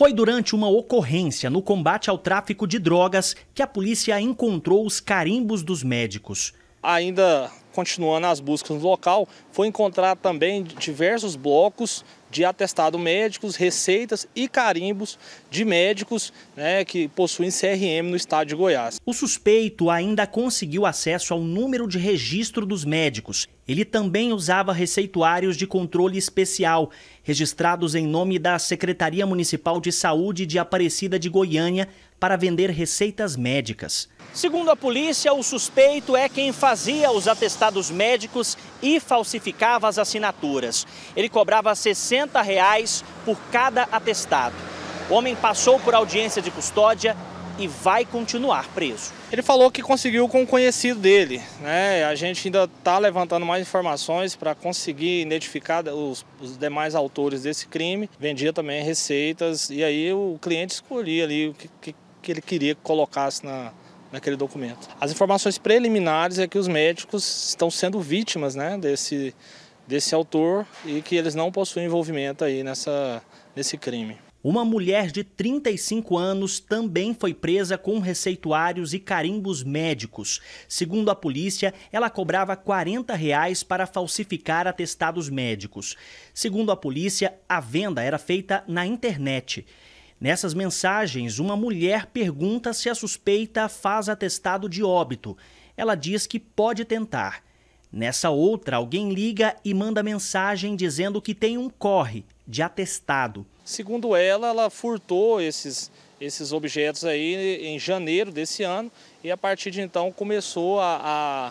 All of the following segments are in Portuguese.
Foi durante uma ocorrência no combate ao tráfico de drogas que a polícia encontrou os carimbos dos médicos. Ainda continuando as buscas no local, foi encontrado também diversos blocos de atestado médicos, receitas e carimbos de médicos né, que possuem CRM no estado de Goiás. O suspeito ainda conseguiu acesso ao número de registro dos médicos. Ele também usava receituários de controle especial, registrados em nome da Secretaria Municipal de Saúde de Aparecida de Goiânia, para vender receitas médicas. Segundo a polícia, o suspeito é quem fazia os atestados médicos e falsificava as assinaturas. Ele cobrava R$ 60 reais por cada atestado. O homem passou por audiência de custódia e vai continuar preso. Ele falou que conseguiu com o conhecido dele. Né? A gente ainda está levantando mais informações para conseguir identificar os, os, demais autores desse crime. Vendia também receitas e aí o cliente escolhia ali o que, que que ele queria que colocasse na, naquele documento. As informações preliminares é que os médicos estão sendo vítimas né, desse, desse autor e que eles não possuem envolvimento aí nessa, nesse crime. Uma mulher de 35 anos também foi presa com receituários e carimbos médicos. Segundo a polícia, ela cobrava 40 reais para falsificar atestados médicos. Segundo a polícia, a venda era feita na internet. Nessas mensagens, uma mulher pergunta se a suspeita faz atestado de óbito. Ela diz que pode tentar. Nessa outra, alguém liga e manda mensagem dizendo que tem um corre de atestado. Segundo ela, ela furtou esses, esses objetos aí em janeiro desse ano e a partir de então começou a,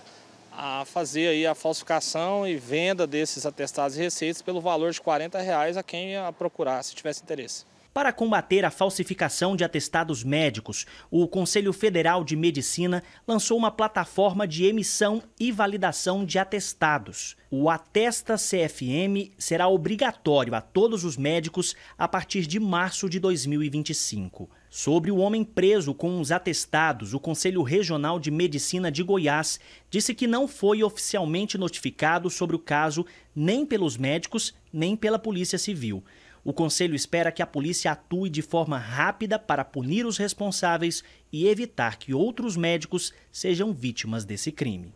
a, a fazer aí a falsificação e venda desses atestados e receitas pelo valor de 40 reais a quem a procurar se tivesse interesse. Para combater a falsificação de atestados médicos, o Conselho Federal de Medicina lançou uma plataforma de emissão e validação de atestados. O Atesta CFM será obrigatório a todos os médicos a partir de março de 2025. Sobre o homem preso com os atestados, o Conselho Regional de Medicina de Goiás disse que não foi oficialmente notificado sobre o caso nem pelos médicos nem pela Polícia Civil. O Conselho espera que a polícia atue de forma rápida para punir os responsáveis e evitar que outros médicos sejam vítimas desse crime.